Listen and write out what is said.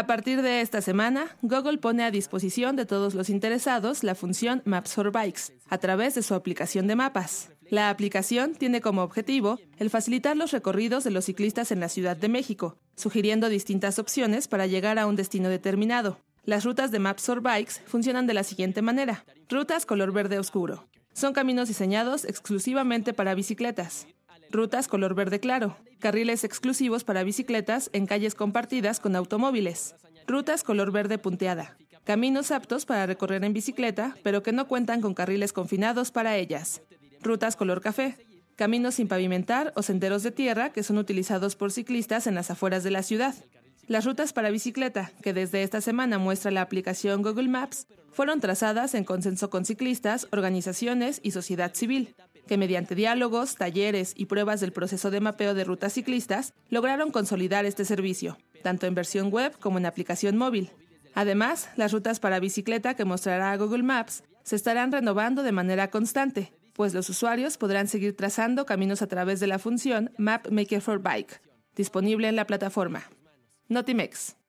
A partir de esta semana, Google pone a disposición de todos los interesados la función Maps for Bikes a través de su aplicación de mapas. La aplicación tiene como objetivo el facilitar los recorridos de los ciclistas en la Ciudad de México, sugiriendo distintas opciones para llegar a un destino determinado. Las rutas de Maps or Bikes funcionan de la siguiente manera. Rutas color verde oscuro. Son caminos diseñados exclusivamente para bicicletas rutas color verde claro, carriles exclusivos para bicicletas en calles compartidas con automóviles, rutas color verde punteada, caminos aptos para recorrer en bicicleta, pero que no cuentan con carriles confinados para ellas, rutas color café, caminos sin pavimentar o senderos de tierra que son utilizados por ciclistas en las afueras de la ciudad. Las rutas para bicicleta, que desde esta semana muestra la aplicación Google Maps, fueron trazadas en consenso con ciclistas, organizaciones y sociedad civil, que mediante diálogos, talleres y pruebas del proceso de mapeo de rutas ciclistas lograron consolidar este servicio, tanto en versión web como en aplicación móvil. Además, las rutas para bicicleta que mostrará Google Maps se estarán renovando de manera constante, pues los usuarios podrán seguir trazando caminos a través de la función Map Maker for Bike, disponible en la plataforma. Notimex.